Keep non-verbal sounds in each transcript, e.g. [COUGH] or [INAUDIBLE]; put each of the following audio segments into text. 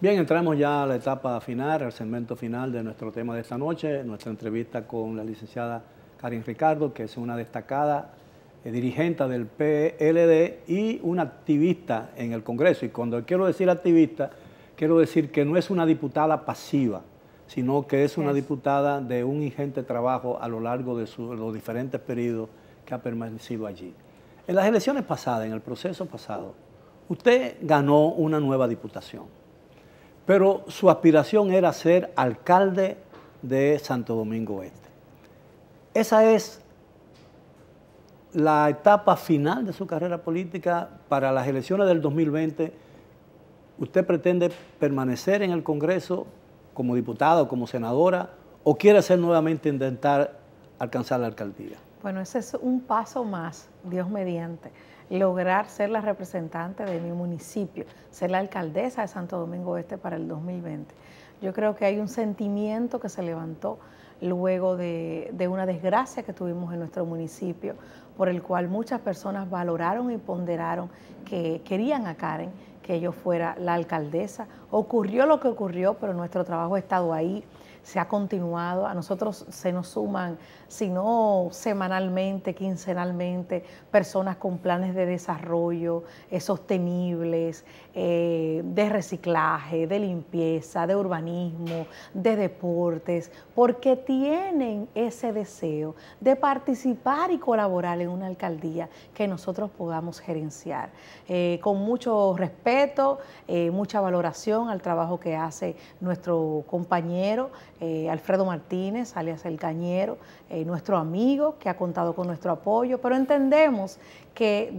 Bien, entramos ya a la etapa final, al segmento final de nuestro tema de esta noche, nuestra entrevista con la licenciada Karin Ricardo, que es una destacada eh, dirigente del PLD y una activista en el Congreso. Y cuando quiero decir activista, quiero decir que no es una diputada pasiva, sino que es una diputada de un ingente trabajo a lo largo de los diferentes periodos que ha permanecido allí. En las elecciones pasadas, en el proceso pasado, usted ganó una nueva diputación pero su aspiración era ser alcalde de Santo Domingo Este. Esa es la etapa final de su carrera política para las elecciones del 2020. ¿Usted pretende permanecer en el Congreso como diputado o como senadora o quiere ser nuevamente intentar alcanzar la alcaldía? Bueno, ese es un paso más, Dios mediante lograr ser la representante de mi municipio, ser la alcaldesa de Santo Domingo Este para el 2020. Yo creo que hay un sentimiento que se levantó luego de, de, una desgracia que tuvimos en nuestro municipio, por el cual muchas personas valoraron y ponderaron que querían a Karen que yo fuera la alcaldesa. Ocurrió lo que ocurrió, pero nuestro trabajo ha estado ahí, se ha continuado. A nosotros se nos suman, sino semanalmente, quincenalmente, personas con planes de desarrollo eh, sostenibles, eh, de reciclaje, de limpieza, de urbanismo, de deportes, porque tienen ese deseo de participar y colaborar en una alcaldía que nosotros podamos gerenciar. Eh, con mucho respeto, eh, mucha valoración al trabajo que hace nuestro compañero eh, Alfredo Martínez, alias El Cañero, eh, nuestro amigo que ha contado con nuestro apoyo, pero entendemos que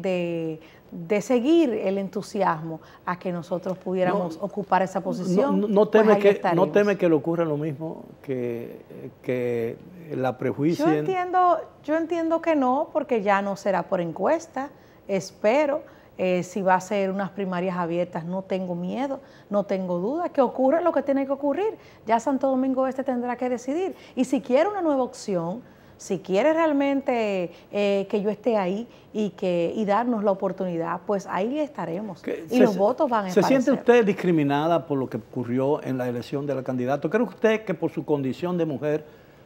de, seguir el entusiasmo a que nosotros pudiéramos ocupar esa posición. No, teme pues que, no teme que le ocurra lo mismo que, la prejuicio. Yo entiendo, yo entiendo que no, porque ya no será por encuesta, espero eh, si va a ser unas primarias abiertas, no tengo miedo, no tengo duda, que ocurra lo que tiene que ocurrir. Ya Santo Domingo Este tendrá que decidir. Y si quiere una nueva opción, si quiere realmente eh, que yo esté ahí y que y darnos la oportunidad, pues ahí estaremos. y los votos van a ¿Se siente usted discriminada por lo que ocurrió en la elección de la candidata? ¿Cree usted que por su condición de mujer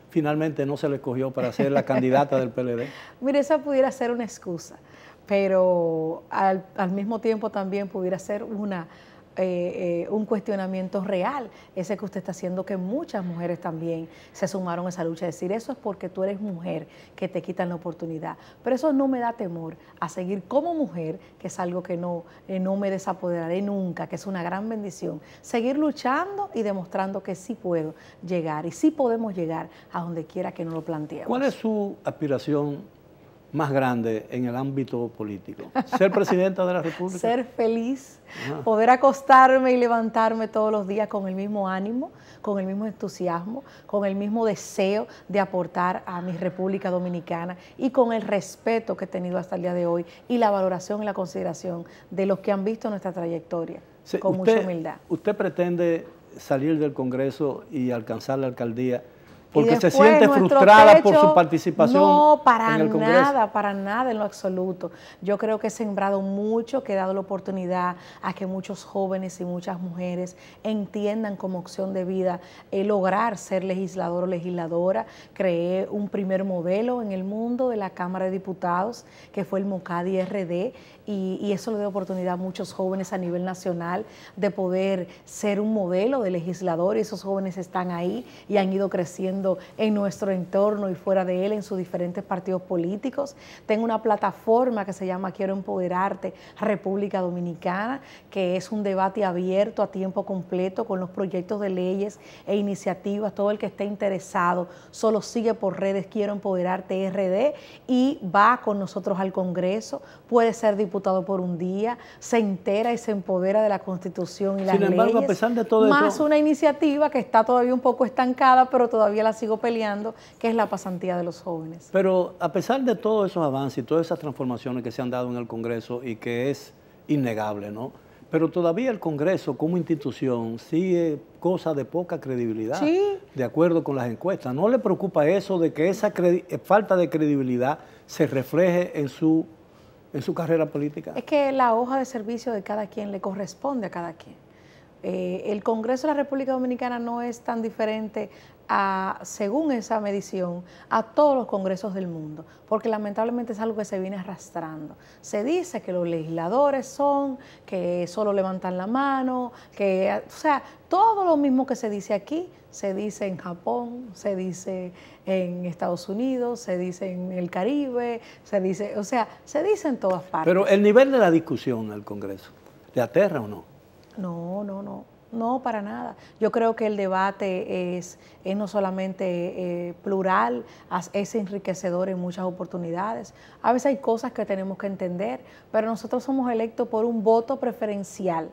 finalmente no se le escogió para ser la [LAUGHS] candidata del PLD? Mire, esa pudiera ser una excusa pero al, mismo tiempo también pudiera ser una, eh, eh, un cuestionamiento real, ese que usted está haciendo, que muchas mujeres también se sumaron a esa lucha, decir eso es porque tú eres mujer que te quitan la oportunidad. Pero eso no me da temor a seguir como mujer, que es algo que no, eh, no me desapoderaré nunca, que es una gran bendición, seguir luchando y demostrando que sí puedo llegar y sí podemos llegar a donde quiera que nos lo planteemos. ¿Cuál es su aspiración más grande en el ámbito político. Ser presidenta de la República. Ser feliz, poder acostarme y levantarme todos los días con el mismo ánimo, con el mismo entusiasmo, con el mismo deseo de aportar a mi República Dominicana y con el respeto que he tenido hasta el día de hoy y la valoración y la consideración de los que han visto nuestra trayectoria con mucha humildad. Usted pretende salir del Congreso y alcanzar la alcaldía porque se siente frustrada por su participación. para en el Congreso. nada, para nada en lo absoluto. Yo creo que he sembrado mucho, que he dado la oportunidad a que muchos jóvenes y muchas mujeres entiendan como opción de vida el lograr ser legislador o legisladora. Creé un primer modelo en el mundo de la Cámara de Diputados, que fue el MOCADI RD, y, y eso le dio oportunidad a muchos jóvenes a nivel nacional de poder ser un modelo de legislador, y esos jóvenes están ahí y han ido creciendo en nuestro entorno y fuera de él, en sus diferentes partidos políticos. Tengo una plataforma que se llama Quiero Empoderarte República Dominicana, que es un debate abierto a tiempo completo con los proyectos de leyes e iniciativas. Todo el que esté interesado solo sigue por redes Quiero Empoderarte RD y va con nosotros al Congreso, puede ser diputado por un día, se entera y se empodera de la Constitución y Sin las embargo, A pesar de todo más una iniciativa que está todavía un poco estancada, pero todavía la sigo peleando, que es la pasantía de los jóvenes. Pero a pesar de todos esos avances y todas esas transformaciones que se han dado en el Congreso y que es innegable, ¿no? Pero todavía el Congreso como institución sigue cosa de poca credibilidad, de acuerdo con las encuestas. ¿No le preocupa eso de que esa eh, falta de credibilidad se refleje en su, en su carrera política? Es que la hoja de servicio de cada quien le corresponde a cada quien. Eh, el Congreso de la República Dominicana no es tan diferente a, según esa medición, a todos los congresos del mundo, porque lamentablemente es algo que se viene arrastrando. Se dice que los legisladores son, que solo levantan la mano, que, o sea, todo lo mismo que se dice aquí, se dice en Japón, se dice en Estados Unidos, se dice en el Caribe, se dice, o sea, se dice en todas partes. Pero el nivel de la discusión al Congreso, ¿le aterra o no? No, no, no. No, para nada. Yo creo que el debate es, no solamente eh, plural, es enriquecedor en muchas oportunidades. A veces hay cosas que tenemos que entender, pero nosotros somos electos por un voto preferencial,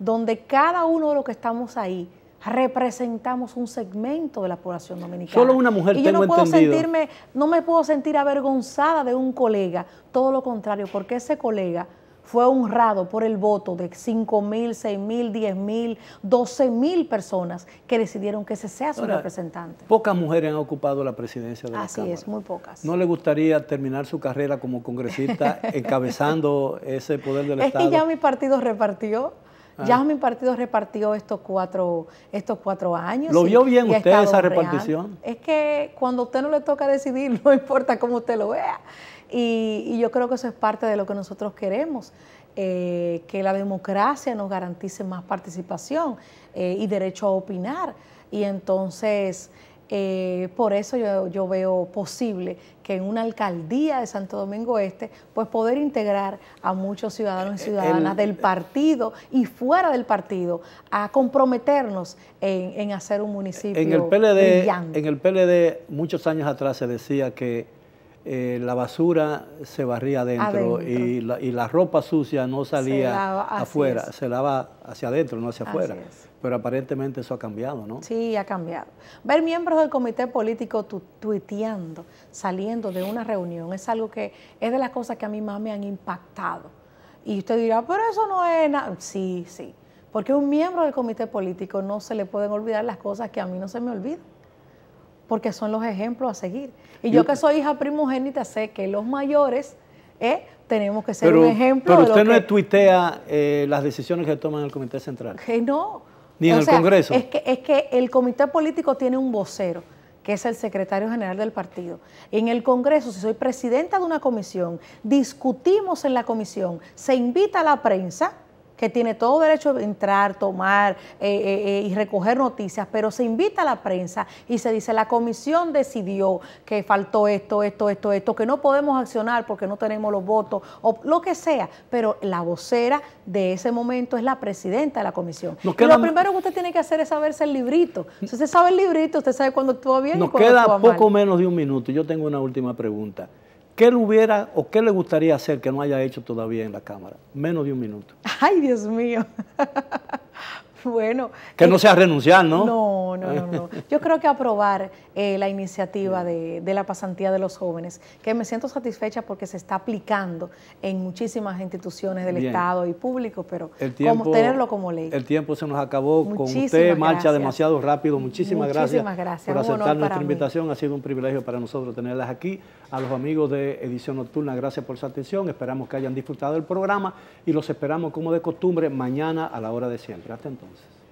donde cada uno de los que estamos ahí representamos un segmento de la población dominicana. Solo una mujer y yo no puedo sentirme, no me puedo sentir avergonzada de un colega, todo lo contrario, porque ese colega fue honrado por el voto de 5 mil, 6 mil, 10 mil, 12 mil personas que decidieron que ese sea su representante. Pocas mujeres han ocupado la presidencia de la Así Cámara. Así es, muy pocas. ¿No le gustaría terminar su carrera como congresista [LAUGHS] encabezando ese poder del Estado? Es ya mi partido repartió. Ah. Ya mi partido repartió estos cuatro, estos cuatro años. ¿Lo vio bien usted esa repartición? Es que cuando a usted no le toca decidir, [LAUGHS] no importa cómo usted lo vea. Y, yo creo que eso es parte de lo que nosotros queremos, eh, que la democracia nos garantice más participación eh, y derecho a opinar. Y entonces, eh, por eso yo, veo posible que en una alcaldía de Santo Domingo Este, pues poder integrar a muchos ciudadanos y ciudadanas del partido y fuera del partido a comprometernos en, hacer un municipio en el PLD, brillante. En el PLD, muchos años atrás se decía que eh, la basura se barría adentro, Y, la, ropa sucia no salía afuera, se lava hacia adentro, no hacia afuera. Pero aparentemente eso ha cambiado, ¿no? Sí, ha cambiado. Ver miembros del comité político tuiteando, saliendo de una reunión, es algo que es de las cosas que a mí más me han impactado. Y usted dirá, pero eso no es nada. Sí, sí. Porque a un miembro del comité político no se le pueden olvidar las cosas que a mí no se me olvidan porque son los ejemplos a seguir. Y yo, que soy hija primogénita sé que los mayores eh, tenemos que ser un ejemplo. Pero usted no tuitea eh, las decisiones que toman el Comité Central. Que no. Ni en el Congreso. es que el Comité Político tiene un vocero que es el secretario general del partido. En el Congreso, si soy presidenta de una comisión, discutimos en la comisión, se invita a la prensa, que tiene todo derecho de entrar, tomar eh, eh, eh, y recoger noticias, pero se invita a la prensa y se dice, la comisión decidió que faltó esto, esto, esto, esto, que no podemos accionar porque no tenemos los votos o lo que sea, pero la vocera de ese momento es la presidenta de la comisión. y lo primero que usted tiene que hacer es saberse el librito. Si usted sabe el librito, usted sabe cuándo estuvo bien. Nos y Nos queda poco menos de un minuto. Yo tengo una última pregunta. ¿Qué le hubiera o qué le gustaría hacer que no haya hecho todavía en la Cámara? Menos de un minuto. Ay, Dios mío. [LAUGHS] [LAUGHS] Bueno. Que no sea renunciar, ¿no? No, no, no. no. Yo creo que aprobar eh, la iniciativa de, la pasantía de los jóvenes, que me siento satisfecha porque se está aplicando en muchísimas instituciones del Estado y público, pero el tenerlo como ley. El tiempo se nos acabó con usted, marcha demasiado rápido. Muchísimas, gracias, por aceptar nuestra invitación. Ha sido un privilegio para nosotros tenerlas aquí. A los amigos de Edición Nocturna, gracias por su atención. Esperamos que hayan disfrutado el programa y los esperamos como de costumbre mañana a la hora de siempre. Hasta entonces. Jesus.